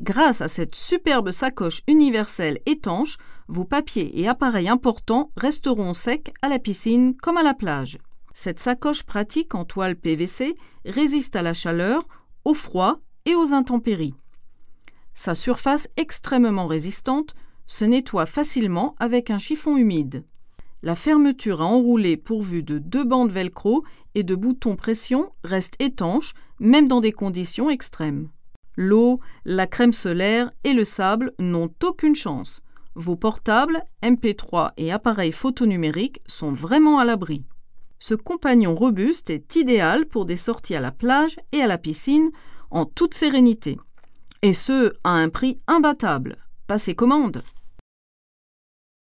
Grâce à cette superbe sacoche universelle étanche, vos papiers et appareils importants resteront secs à la piscine comme à la plage. Cette sacoche pratique en toile PVC résiste à la chaleur, au froid et aux intempéries. Sa surface extrêmement résistante se nettoie facilement avec un chiffon humide. La fermeture à enrouler pourvue de deux bandes velcro et de boutons pression reste étanche, même dans des conditions extrêmes. L'eau, la crème solaire et le sable n'ont aucune chance. Vos portables, MP3 et appareils photonumériques sont vraiment à l'abri. Ce compagnon robuste est idéal pour des sorties à la plage et à la piscine en toute sérénité. Et ce, à un prix imbattable. Passez commande